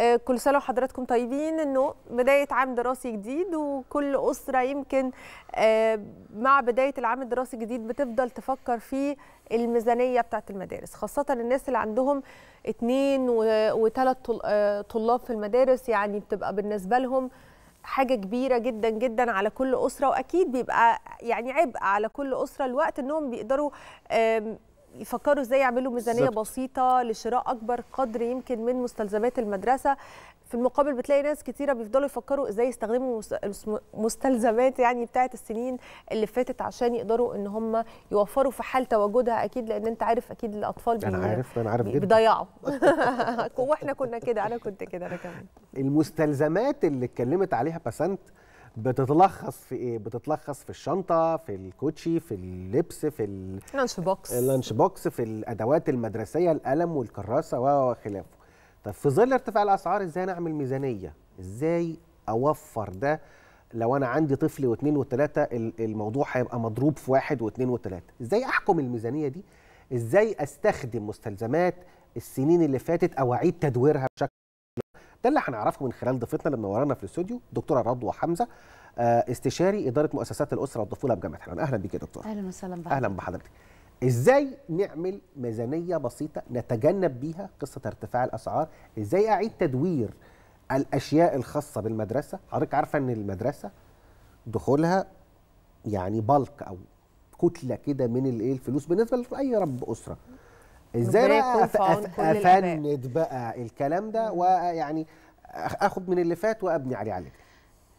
آه، كل سنه وحضراتكم طيبين انه بدايه عام دراسي جديد وكل اسره يمكن آه، مع بدايه العام الدراسي الجديد بتفضل تفكر في الميزانيه بتاعت المدارس خاصه الناس اللي عندهم اثنين وثلاث آه، طلاب في المدارس يعني بتبقى بالنسبه لهم حاجه كبيره جدا جدا على كل اسره واكيد بيبقى يعني عبء على كل اسره الوقت انهم بيقدروا يفكروا ازاي يعملوا ميزانيه بالزبط. بسيطه لشراء اكبر قدر يمكن من مستلزمات المدرسه في المقابل بتلاقي ناس كتيره بيفضلوا يفكروا ازاي يستخدموا مستلزمات يعني بتاعه السنين اللي فاتت عشان يقدروا ان هم يوفروا في حال تواجدها اكيد لان انت عارف اكيد الاطفال انا عارف انا عارف جدا بيضيعوا واحنا كنا كده انا كنت كده انا كمان المستلزمات اللي اتكلمت عليها بسنت بتتلخص في ايه بتتلخص في الشنطه في الكوتشي في اللبس في اللانش بوكس اللانش بوكس في الادوات المدرسيه القلم والكراسه وخلافه طب في ظل ارتفاع الاسعار ازاي نعمل ميزانيه ازاي اوفر ده لو انا عندي طفل واثنين وثلاثه الموضوع هيبقى مضروب في واحد واثنين وثلاثه ازاي احكم الميزانيه دي ازاي استخدم مستلزمات السنين اللي فاتت او اعيد تدويرها بشكل ده اللي هنعرفه من خلال ضيفتنا اللي منورانا في الاستوديو دكتوره رضوى حمزه آه، استشاري اداره مؤسسات الاسره والطفوله بجامعه حلوان اهلا بيك يا دكتوره اهلا وسهلا بحضرتك اهلا بحضرتك ازاي نعمل ميزانيه بسيطه نتجنب بيها قصه ارتفاع الاسعار ازاي اعيد تدوير الاشياء الخاصه بالمدرسه حضرتك عارفه ان المدرسه دخولها يعني بلق او كتله كده من الايه الفلوس بالنسبه لاي رب اسره ازاي بقى افند بقى الكلام ده ويعني اخد من اللي فات وابني عليه عليه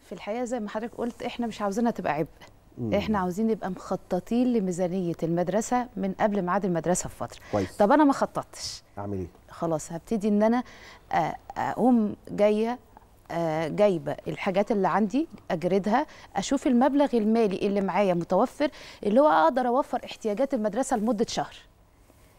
في الحقيقه زي ما حضرتك قلت احنا مش عاوزينها تبقى عبء احنا عاوزين نبقى مخططين لميزانيه المدرسه من قبل ميعاد المدرسه بفتره كويس. طب انا ما خططتش اعمل ايه خلاص هبتدي ان انا آه، اقوم جايه آه، جايبه الحاجات اللي عندي اجردها اشوف المبلغ المالي اللي معايا متوفر اللي هو اقدر اوفر احتياجات المدرسه لمده شهر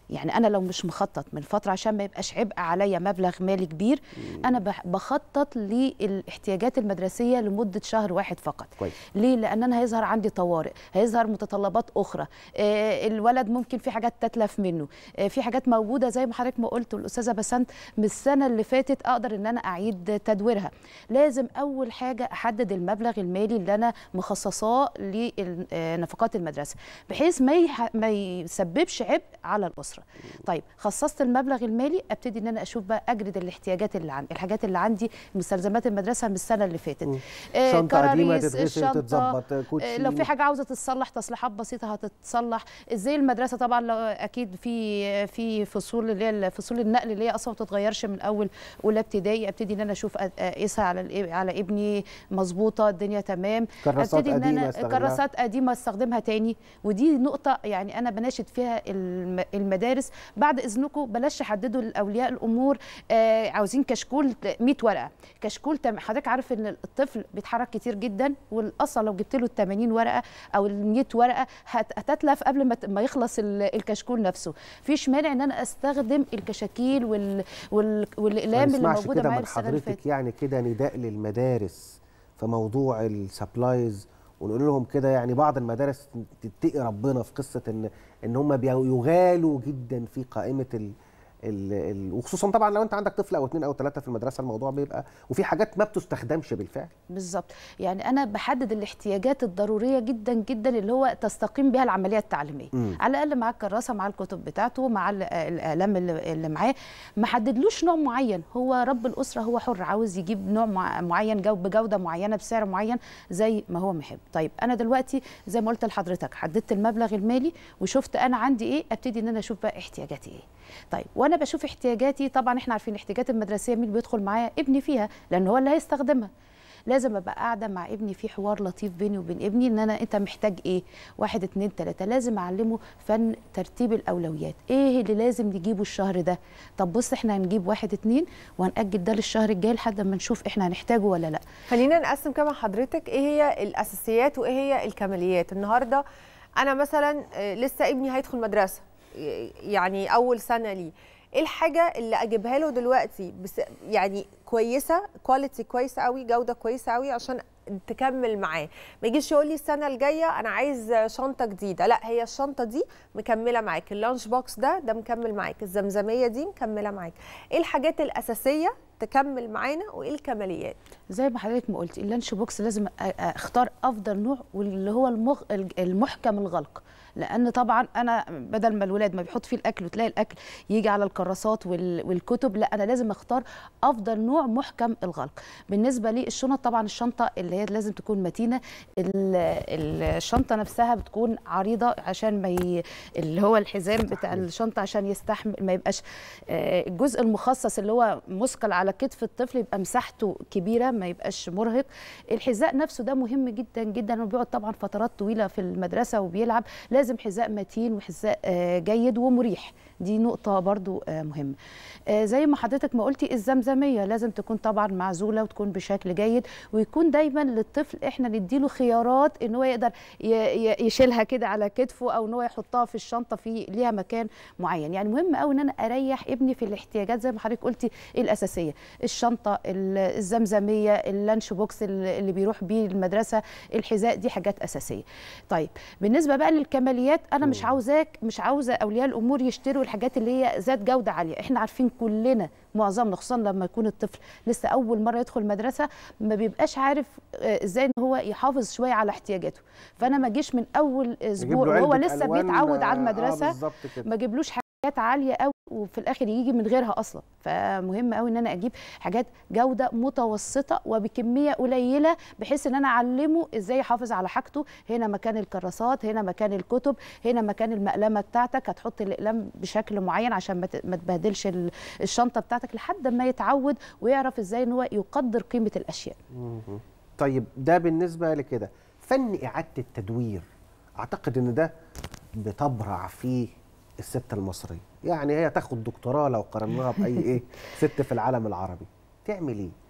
يعني انا لو مش مخطط من فتره عشان ما يبقاش عبء عليا مبلغ مالي كبير انا بخطط للاحتياجات المدرسيه لمده شهر واحد فقط كويس. ليه لان انا هيظهر عندي طوارئ هيظهر متطلبات اخرى آه الولد ممكن في حاجات تتلف منه آه في حاجات موجوده زي ما حضرتك ما قلت الاستاذه بسنت من السنه اللي فاتت اقدر ان انا اعيد تدويرها لازم اول حاجه احدد المبلغ المالي اللي انا مخصصاه لنفقات المدرسه بحيث ما ما يسببش عبء على الاسره فتره طيب خصصت المبلغ المالي ابتدي ان انا اشوف بقى اجرد الاحتياجات اللي عندي الحاجات اللي عندي مستلزمات المدرسه من السنه اللي فاتت كراريس آه، شنطه قديمه تتظبط آه، لو في حاجه عاوزه تتصلح تصليحات بسيطه هتتصلح ازاي المدرسه طبعا لو اكيد في في فصول اللي هي فصول النقل اللي هي اصلا ما بتتغيرش من اول اولى ابتدائي ابتدي ان انا اشوف اقيسها على على ابني مظبوطه الدنيا تمام ابتدي ان انا كراسات قديمه استخدمها تاني ودي نقطه يعني انا بناشد فيها المدارس المدارس بعد اذنكم بلاش تحددوا لاولياء الامور آه عاوزين كشكول 100 ورقه كشكول حضرتك عارف ان الطفل بيتحرك كتير جدا والاصل لو جبت له ال 80 ورقه او ال 100 ورقه هتتلف قبل ما يخلص الكشكول نفسه فيش مانع ان انا استخدم الكشاكيل وال... وال... والاقلام اللي موجوده معايا من حضرتك يعني كده نداء للمدارس في موضوع السبلايز ونقول لهم كده يعني بعض المدارس تتقي ربنا في قصه ان ان هم بيغالوا جدا في قائمه ال ال وخصوصا طبعا لو انت عندك طفل او اثنين او ثلاثه في المدرسه الموضوع بيبقى وفي حاجات ما بتستخدمش بالفعل بالظبط يعني انا بحدد الاحتياجات الضروريه جدا جدا اللي هو تستقيم بها العمليه التعليميه مم. على الاقل معاه الكراسه مع الكتب بتاعته مع الاقلام اللي معاه ما حددلوش نوع معين هو رب الاسره هو حر عاوز يجيب نوع معين بجوده معينه بسعر معين زي ما هو محب طيب انا دلوقتي زي ما قلت لحضرتك حددت المبلغ المالي وشفت انا عندي ايه ابتدي ان انا اشوف بقى احتياجاتي ايه طيب وانا بشوف احتياجاتي طبعا احنا عارفين الاحتياجات المدرسيه مين بيدخل معايا ابني فيها لان هو اللي هيستخدمها لازم ابقى قاعده مع ابني في حوار لطيف بيني وبين ابني ان انا انت محتاج ايه واحد اتنين تلاته لازم اعلمه فن ترتيب الاولويات ايه اللي لازم نجيبه الشهر ده طب بص احنا هنجيب واحد اتنين وهنأجل ده للشهر الجاي لحد ما نشوف احنا هنحتاجه ولا لا خلينا نقسم كما حضرتك ايه هي الاساسيات وايه هي الكماليات النهارده انا مثلا آه، لسه ابني هيدخل مدرسه يعني اول سنه ليه ايه الحاجه اللي اجيبها له دلوقتي بس يعني كويسه كواليتي كويسه قوي جوده كويسه قوي عشان تكمل معاه ما يجيش يقول لي السنه الجايه انا عايز شنطه جديده لا هي الشنطه دي مكمله معاك اللانش بوكس ده ده مكمل معاك الزمزميه دي مكمله معاك ايه الحاجات الاساسيه تكمل معانا وايه الكماليات زي ما حضرتك ما قلت اللانش بوكس لازم اختار افضل نوع واللي هو المغ... المحكم الغلق لان طبعا انا بدل ما الولاد ما بيحط فيه الاكل وتلاقي الاكل يجي على الكراسات وال... والكتب لا انا لازم اختار افضل نوع محكم الغلق بالنسبه للشنط طبعا الشنطه اللي هي لازم تكون متينه ال... الشنطه نفسها بتكون عريضه عشان ما ي... اللي هو الحزام بتاع الشنطه عشان يستحمل ما يبقاش آه، الجزء المخصص اللي هو مثقل على كتف الطفل يبقى مساحته كبيره ما يبقاش مرهق الحذاء نفسه ده مهم جدا جدا وبيقعد طبعا فترات طويله في المدرسه وبيلعب لازم حذاء متين وحذاء آه، جيد ومريح دي نقطه برضو آه، مهمه آه، زي ما حضرتك ما قلتي الزمزميه لازم تكون طبعا معزوله وتكون بشكل جيد ويكون دايما للطفل احنا نديله خيارات ان هو يقدر يشيلها كده على كتفه او ان هو يحطها في الشنطه في ليها مكان معين يعني مهم قوي ان انا اريح ابني في الاحتياجات زي ما حضرتك قلتي الاساسيه الشنطه الزمزميه اللانش بوكس اللي بيروح بيه المدرسه الحذاء دي حاجات اساسيه طيب بالنسبه بقى للكماليات انا مش عاوزاك مش عاوزه اولياء الامور يشتروا الحاجات اللي هي ذات جوده عاليه احنا عارفين كلنا معظمنا خصوصا لما يكون الطفل لسه اول مره يدخل المدرسه ما بيبقاش عارف آه، ازاي ان هو يحافظ شويه على احتياجاته فانا ما اجيش من اول اسبوع وهو لسه بيتعود على آه، آه، المدرسه آه ما اجيبلوش حاجات عاليه قوي وفي الاخر يجي من غيرها اصلا فمهم قوي ان انا اجيب حاجات جوده متوسطه وبكميه قليله بحيث ان انا اعلمه ازاي يحافظ على حاجته هنا مكان الكراسات هنا مكان الكتب هنا مكان المقلمه بتاعتك هتحط الاقلام بشكل معين عشان ما تبهدلش الشنطه بتاعتك لحد ما يتعود ويعرف ازاي ان هو يقدر قيمه الاشياء طيب ده بالنسبه لكده فن اعاده التدوير اعتقد ان ده بتبرع فيه الست المصريه يعني هي تاخد دكتوراه لو قارناها باي ايه ست في العالم العربي تعمل ايه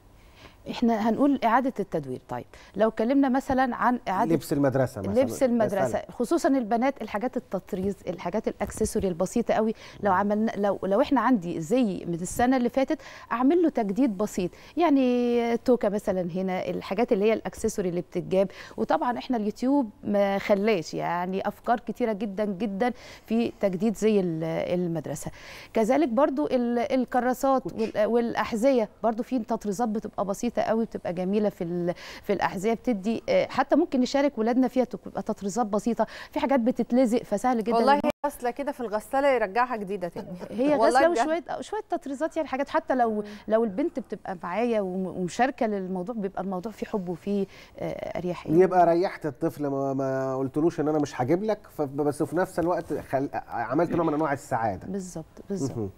احنا هنقول اعاده التدوير طيب لو اتكلمنا مثلا عن اعاده لبس المدرسه مثلا لبس المدرسه مثلاً. خصوصا البنات الحاجات التطريز الحاجات الاكسسوري البسيطه قوي لو عملنا لو لو احنا عندي زي من السنه اللي فاتت اعمل له تجديد بسيط يعني توكه مثلا هنا الحاجات اللي هي الاكسسوري اللي بتتجاب وطبعا احنا اليوتيوب ما خلاش يعني افكار كتيره جدا جدا في تجديد زي المدرسه كذلك برضو الكراسات والاحذيه برضو في تطريزات بتبقى بسيطه بسيطه قوي بتبقى جميله في في الاحذيه بتدي آه، حتى ممكن نشارك ولادنا فيها تبقى تطريزات بسيطه في حاجات بتتلزق فسهل جدا والله هي غسله كده في الغساله يرجعها جديده تاني هي غسله وشويه آه، شويه تطريزات يعني حاجات حتى لو لو البنت بتبقى معايا ومشاركه للموضوع بيبقى الموضوع فيه حب وفيه آه، اريحيه يعني. يبقى ريحت الطفل ما, ما قلتلوش ان انا مش هجيب لك بس في نفس الوقت خل... عملت نوع من انواع السعاده بالظبط بالظبط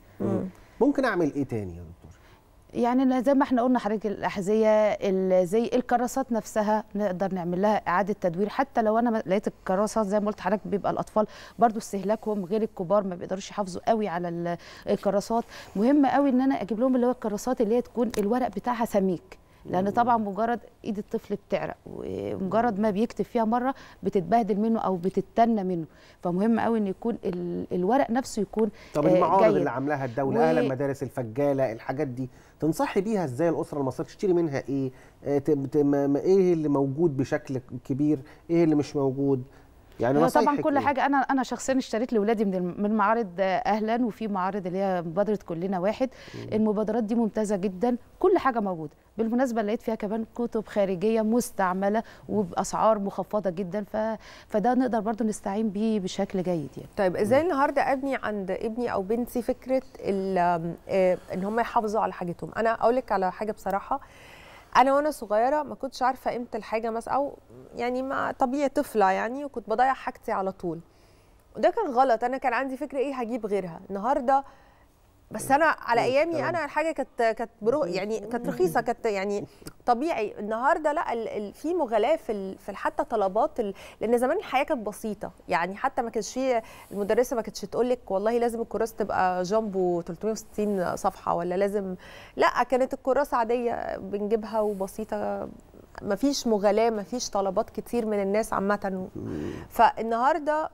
ممكن اعمل ايه تاني يا دكتور يعني زي ما احنا قلنا حضرتك الاحذيه زي الكراسات نفسها نقدر نعمل لها اعاده تدوير حتى لو انا لقيت الكراسات زي ما قلت حضرتك بيبقى الاطفال برضو استهلاكهم غير الكبار ما بيقدروش يحافظوا قوي على الكراسات مهم قوي ان انا اجيب لهم اللي هو الكراسات اللي هي تكون الورق بتاعها سميك لان طبعا مجرد ايد الطفل بتعرق ومجرد ما بيكتب فيها مره بتتبهدل منه او بتتنى منه فمهم قوي ان يكون الورق نفسه يكون طب المعارض آه، اللي عاملاها الدوله و... اهلا مدارس الفجاله الحاجات دي تنصحي بيها ازاي الاسره المصريه تشتري منها ايه آه، ايه اللي موجود بشكل كبير ايه اللي مش موجود يعني نصايحك طبعا كل إيه؟ حاجه انا انا شخصيا اشتريت لاولادي من من معارض آه، اهلا وفي معارض اللي هي مبادره كلنا واحد المبادرات دي ممتازه جدا كل حاجه موجوده بالمناسبه لقيت فيها كمان كتب خارجيه مستعمله وباسعار مخفضه جدا ف... فده نقدر برضو نستعين بيه بشكل جيد يعني طيب ازاي النهارده ابني عند ابني او بنتي فكره آه، ان هم يحافظوا على حاجتهم انا اقول لك على حاجه بصراحه انا وانا صغيره ما كنتش عارفه قيمه الحاجه مثلا او يعني ما طبيعي طفله يعني وكنت بضيع حاجتي على طول وده كان غلط انا كان عندي فكره ايه هجيب غيرها النهارده بس انا على ايامي انا الحاجه كانت كانت يعني كانت رخيصه كانت يعني طبيعي النهارده لا في مغالاه في في حتى طلبات لان زمان الحياه كانت بسيطه يعني حتى ما كانش في المدرسه ما كانتش تقول لك والله لازم الكراسه تبقى جامبو 360 صفحه ولا لازم لا كانت الكراسه عاديه بنجيبها وبسيطه ما فيش مغالاه ما فيش طلبات كتير من الناس عامه فالنهارده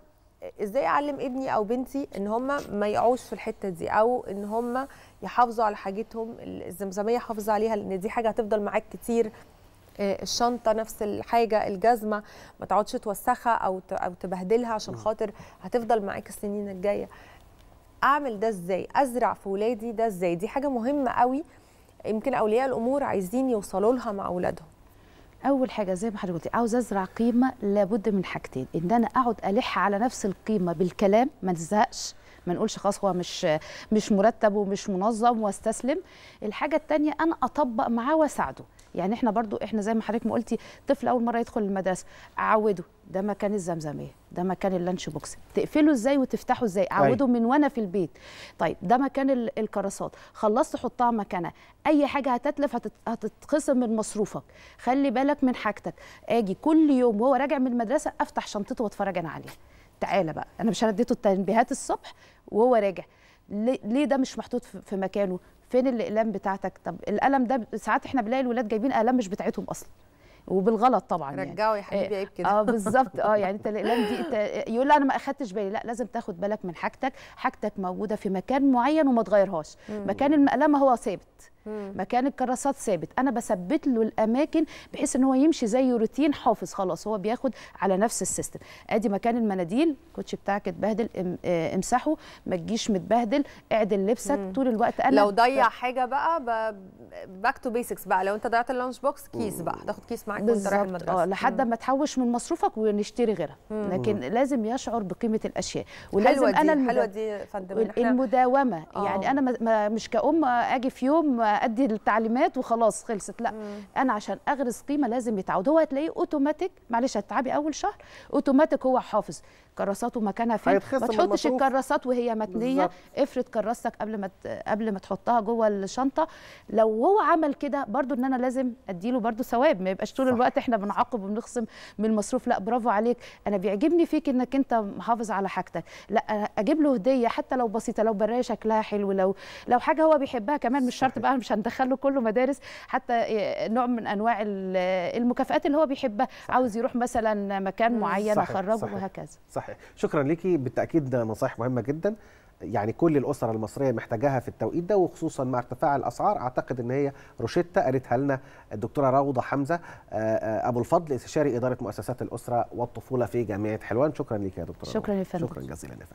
ازاي اعلم ابني او بنتي ان هم ما يقعوش في الحته دي او ان هم يحافظوا على حاجتهم الزمزميه حافظ عليها لان دي حاجه هتفضل معاك كتير آه، الشنطه نفس الحاجه الجزمه ما تقعدش توسخها او او تبهدلها عشان خاطر هتفضل معاك السنين الجايه اعمل ده ازاي ازرع في ولادي ده ازاي دي حاجه مهمه قوي يمكن اولياء الامور عايزين يوصلوا لها مع اولادهم اول حاجه زي ما حضرتك قلتي عاوز ازرع قيمه لابد من حاجتين ان انا اقعد الح على نفس القيمه بالكلام ما نزهقش ما نقولش خلاص هو مش مش مرتب ومش منظم واستسلم الحاجه الثانيه انا اطبق معاه واساعده يعني احنا برضو احنا زي ما حضرتك ما قلتي طفل اول مره يدخل المدرسه اعوده ده مكان الزمزميه ده مكان اللانش بوكس تقفله ازاي وتفتحه ازاي اعوده طيب. من وانا في البيت طيب ده مكان الكراسات خلصت حطها مكانها اي حاجه هتتلف هتتخصم من مصروفك خلي بالك من حاجتك اجي كل يوم وهو راجع من المدرسه افتح شنطته واتفرج انا عليها تعالى بقى انا مش انا اديته التنبيهات الصبح وهو راجع ليه ده مش محطوط في مكانه فين الالام بتاعتك طب القلم ده ساعات احنا بنلاقي الولاد جايبين الام مش بتاعتهم اصلا وبالغلط طبعا يعني. رجعوا يعني. يا حبيبي آه، عيب كده اه بالظبط اه يعني انت الالام دي انت يقول انا ما اخدتش بالي لا لازم تاخد بالك من حاجتك حاجتك موجوده في مكان معين وما تغيرهاش مكان الالام هو ثابت مكان الكراسات ثابت انا بثبت له الاماكن بحيث ان هو يمشي زي روتين حافظ خلاص هو بياخد على نفس السيستم ادي مكان المناديل الكوتش بتاعك اتبهدل آه، امسحه ما تجيش متبهدل اعدل لبسك مم. طول الوقت انا لو ضيع ف... حاجه بقى باك تو بيسكس بقى لو انت ضيعت اللانش بوكس كيس بقى تاخد كيس معاك وانت رايح المدرسه اه لحد ما تحوش من مصروفك ونشتري غيرها مم. لكن لازم يشعر بقيمه الاشياء ولازم حلوة دي. انا المد... حلوه دي يا فندم المداومه أوه. يعني آه. انا مش كأم اجي في يوم ادي التعليمات وخلاص خلصت لا مم. انا عشان اغرس قيمه لازم يتعود هو هتلاقيه اوتوماتيك معلش هتتعبي اول شهر اوتوماتيك هو حافظ كراساته مكانها فين ما تحطش الكراسات وهي متنيه بالزبط. افرد كراستك قبل ما قبل ما تحطها جوه الشنطه لو هو عمل كده برضو ان انا لازم اديله برضو ثواب ما يبقاش طول الوقت احنا بنعاقب وبنخصم من المصروف لا برافو عليك انا بيعجبني فيك انك انت محافظ على حاجتك لا اجيب له هديه حتى لو بسيطه لو برايه شكلها حلو لو لو حاجه هو بيحبها كمان مش شرط بقى مش هندخل له كله مدارس حتى نوع من انواع المكافئات اللي هو بيحبها عاوز يروح مثلا مكان معين اخرجه وهكذا صحيح. شكرا ليكي بالتاكيد نصائح مهمه جدا يعني كل الاسر المصريه محتاجاها في التوقيت ده وخصوصا مع ارتفاع الاسعار اعتقد ان هي روشته قالتها لنا الدكتوره روضه حمزه آه، آه، ابو الفضل استشاري اداره مؤسسات الاسره والطفوله في جامعه حلوان شكرا ليكي يا دكتوره شكرا يا فندم شكرا جزيلا يا فندم